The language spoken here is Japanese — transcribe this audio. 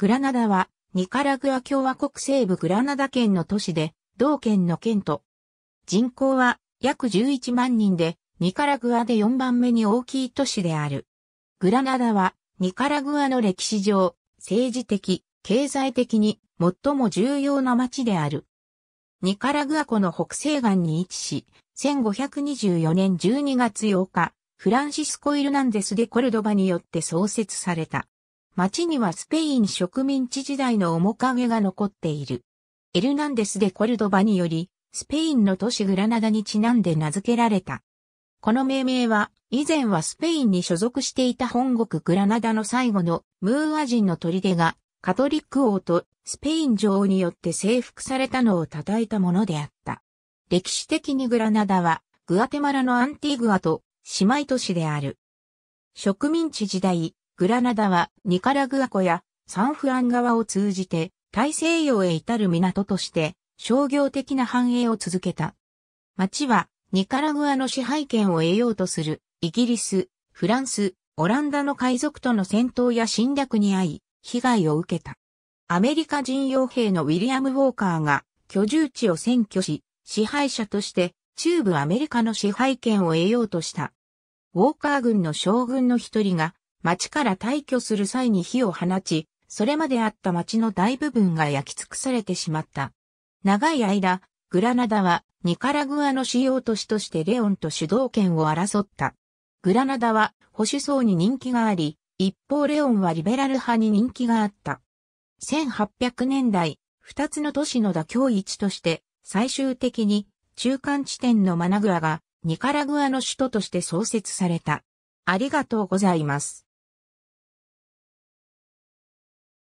グラナダは、ニカラグア共和国西部グラナダ県の都市で、同県の県都。人口は約11万人で、ニカラグアで4番目に大きい都市である。グラナダは、ニカラグアの歴史上、政治的、経済的に最も重要な町である。ニカラグア湖の北西岸に位置し、1524年12月8日、フランシスコ・イルナンデス・デ・コルドバによって創設された。町にはスペイン植民地時代の面影が残っている。エルナンデスでコルドバにより、スペインの都市グラナダにちなんで名付けられた。この命名は、以前はスペインに所属していた本国グラナダの最後のムーア人の砦が、カトリック王とスペイン女王によって征服されたのを称えたものであった。歴史的にグラナダは、グアテマラのアンティグアと姉妹都市である。植民地時代、グラナダはニカラグア湖やサンフアン川を通じて大西洋へ至る港として商業的な繁栄を続けた。町はニカラグアの支配権を得ようとするイギリス、フランス、オランダの海賊との戦闘や侵略に遭い、被害を受けた。アメリカ人傭兵のウィリアム・ウォーカーが居住地を占拠し、支配者として中部アメリカの支配権を得ようとした。ウォーカー軍の将軍の一人が町から退去する際に火を放ち、それまであった町の大部分が焼き尽くされてしまった。長い間、グラナダはニカラグアの主要都市としてレオンと主導権を争った。グラナダは保守層に人気があり、一方レオンはリベラル派に人気があった。1800年代、二つの都市の妥協一として、最終的に中間地点のマナグアがニカラグアの首都として創設された。ありがとうございます。